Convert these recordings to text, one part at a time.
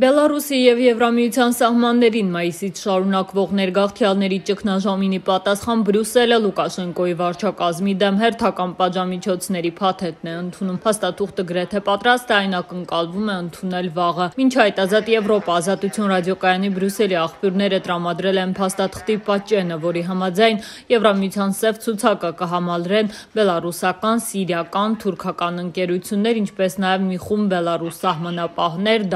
Բելարուսի եւ Եվրամիության սահմաններին մայիսից շարունակվող ներգաղթյալների ճգնաժամինի պատասխան Բրյուսելը Լուկաշենկոյի վարչակազմի դեմ հերթական պատժամիջոցների փաթեթն է ընդունում։ Փաստաթուղթը գրեթե պատրաստ է, այն ակնկալվում է ընդունել վաղը։ Մինչ այդ Ազատ Եվրոպա Ազատություն ռադիոկայանի Բրյուսելի աղբյուրները տրամադրել են փաստաթղթի պատճենը, որի համաձայն Եվրամիության սև ցուցակը կհամալրեն բելարուսական, սիրիական, թուրքական ընկերություններ, ինչպես նաեւ մի խումբ բելարուս սահմանապահներ,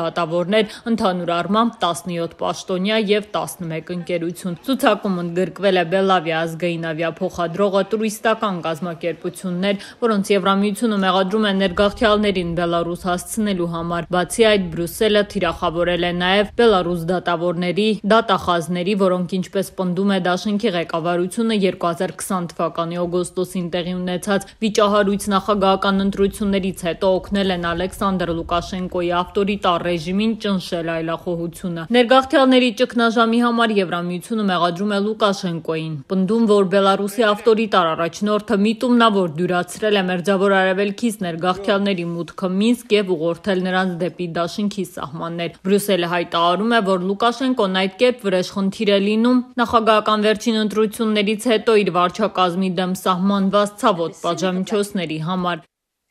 դատավորներ են ընդհանուր առմամբ 17 պաշտոնյա եւ 11 ընկերություն։ Ցուցակում ընդգրկվել է Բելավիա ազգային ավիափոխադրողը, տուրիստական կազմակերպություններ, որոնց Եվրամիությունը մեղադրում է ներգաղթյալներին Բելարուս հասցնելու համար։ Բացի այդ, Բրյուսելը թիրախավորել է նաեւ Բելարուս դատավորների, դատախազների, որոնք ինչպես պնդում է Դաշնքի ղեկավարությունը 2020 թվականի օգոստոսին տեղի ունեցած վիճահարույց նախագահական ընտրություններից հետո օգնել են Ալեքսանդր Լուկաշենկոյի ավտորիտար ռեժիմին ճն ճնշել այլախոհությունը։ Ներգաղթյալների ճգնաժամի համար Եվրամիությունը մեղադրում է Լուկաշենկոին, պնդում, որ Բելարուսի ավտորիտար առաջնորդը միտումնավոր դյուրացրել է Մերձավոր Արևելքից ներգաղթյալների մուտքը Մինսկ եւ ուղղորդել նրանց դեպի Դաշինքի սահմաններ։ Բրյուսելը հայտարարում է, որ Լուկաշենկոն այդ կերպ վրեժխնդիր է լինում նախագահական վերջին ընտրություններից հետո իր վարչակազմի դեմ սահմանված ցավոտ պատժամիջոցների համար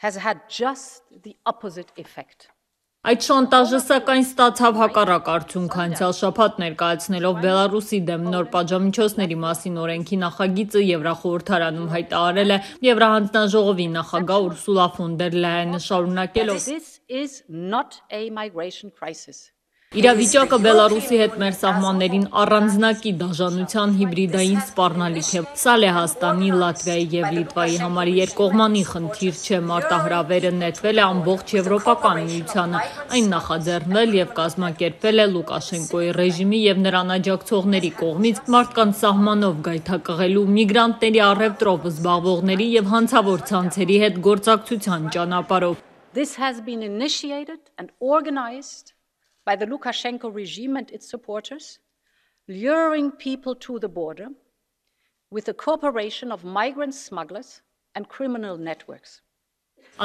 has had just the opposite effect Այդ շանտաժը, սակայն, ստացավ հակառակ արդյունք՝ անցյալ շաբաթ ներկայացնելով Բելառուսի դեմ նոր պատժամիջոցների մասին օրենքի նախագիծը Եվրախորհրդարանում հայտարարել է Եվրահանձնաժողովի նախագահ Ուրսուլա ֆոն դեր Լայենը՝ շարունակելով. Իրավիճակը Բելարուսի հետ մեր սահմաններին առանձնակի դաժանության հիբրիդային սպառնալիք է։ Սա Լեհաստանի, Լատվիայի եւ Լիտվայի համար երկկողմանի խնդիր չէ։ Մարտահրավերը նետվել է ամբողջ Եվրոպական միությանը։ Այն նախաձեռնել եւ կազմակերպել է Լուկաշենկոյի ռեժիմի եւ նրան աջակցողների կողմից մարդկանց սահմանով գայթակղելու միգրանտների առևտրով զբաղվողների եւ հանցավոր ցանցերի հետ գործակցության ճանապարհով։ This has been initiated and organized by the Lukashenko regime and its supporters, luring people to the border with the cooperation of migrant smugglers and criminal networks.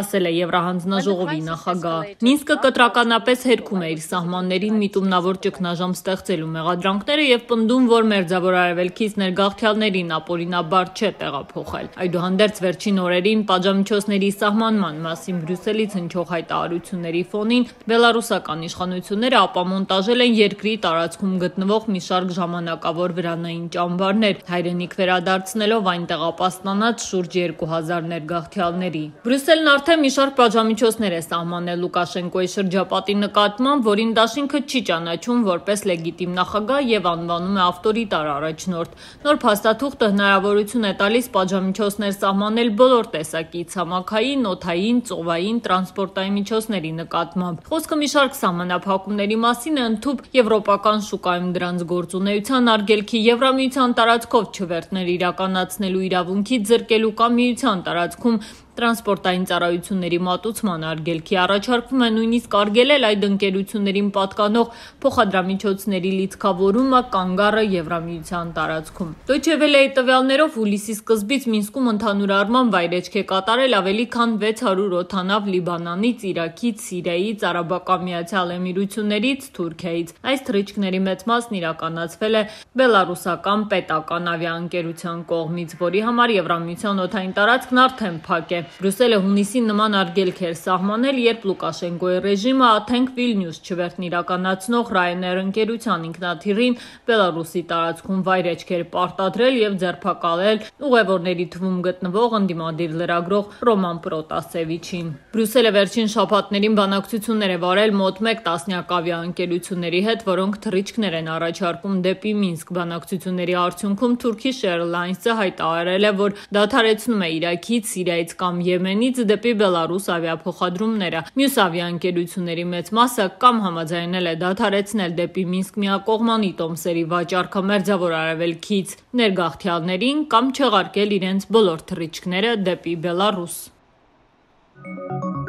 ասել է Եվրահանձնաժողովի նախագահը։ Մինսկը կտրականապես հերքում է իր սահմաններին միտումնավոր ճգնաժամ ստեղծելու մեղադրանքները եւ պնդում, որ Մերձավոր Արևելքից ներգաղթյալներին ապօրինաբար չէ տեղափոխել։ Այդուհանդերձ վերջին օրերին պատժամիջոցների սահմանման մասին Բրյուսելից հնչող հայտարարությունների ֆոնին բելարուսական իշխանությունները ապամոնտաժել են երկրի տարածքում գտնվող մի շարք ժամանակավոր վրանային ճամբարներ, հայրենիք վերադարձնելով այն տեղապաստանած շուրջ 2000 ներգաղթյալների։ Բրյուսելն արդեն մի շարք պատժամիջոցներ է սահմանել Լուկաշենկոյի շրջապատի նկատմամբ, որին դաշինքը չի ճանաչում որպես լեգիտիմ նախագահ եւ անվանում է ավտորիտար առաջնորդ։ Նոր փաստաթուղթը հնարավորություն է տալիս պատժամիջոցներ սահմանել բոլոր տեսակի՝ ցամաքային, օթային, ծովային, տրանսպորտային միջոցների նկատմամբ։ Խոսքը մի շարք սահմանափակումների մասին է ընդཐུպ եվրոպական շուկայում դրանց գործունեության արգելքի Եվրամիության տարածքով չվերթներ իրականացնելու իրավունքի ձրկելու կամ միության տարածքում Տրանսպորտային ծառայությունների մատուցման արգելքի առաջարկվում է նույնիսկ արգելել այդ ընկերություններին պատկանող փոխադրամիջոցների լիցքավորումը կանգառը Եվրամիության տարածքում։ Deutsche Welle-ի տվյալներով հուլիսի սկզբից Մինսկում ընդհանուր առմամբ վայրեջք է կատարել ավելի քան 600 օդանավ Լիբանանից, Իրաքից, Սիրիայից, Արաբական Միացյալ Էմիրություններից, Թուրքիայից։ Այս թռիչքների մեծ մասն իրականացվել է բելարուսական պետական ավիաընկերության կողմից, որի համար Եվրամիության օդային տարածքն արդեն փակ է։ Բրյուսելը հունիսին նման արգելք էր սահմանել, երբ Լուկաշենկոյի ռեժիմը Աթենք-Վիլնյուս չվերթն իրականացնող Ryanair ընկերության ինքնաթիռին Բելարուսի տարածքում վայրէջք էր պարտադրել և ձերբակալել ուղևորների թվում գտնվող ընդդիմադիր լրագրող Ռոման Պրոտասևիչին։ Բրյուսելը վերջին շաբաթներին բանակցություններ է վարել մոտ մեկ տասնյակ ավիաընկերությունների հետ, որոնք թռիչքներ են առաջարկում դեպի Մինսկ։ Բանակցությունների արդյունքում Turkish Airlines-ը հայտարարել է, որ դադարեցնում է Իրաքից, Սիրիայից կամ կամ Եմենից դեպի Բելարուս ավիափոխադրումները։ Մյուս ավիաընկերությունների մեծ մասը կամ համաձայնել է դադարեցնել դեպի Մինսկ միակողմանի տոմսերի վաճառքը Մերձավոր Արևելքից ներգաղթյալներին կամ չեղարկել իրենց բոլոր թռիչքները դեպի Բելարուս։ Thank you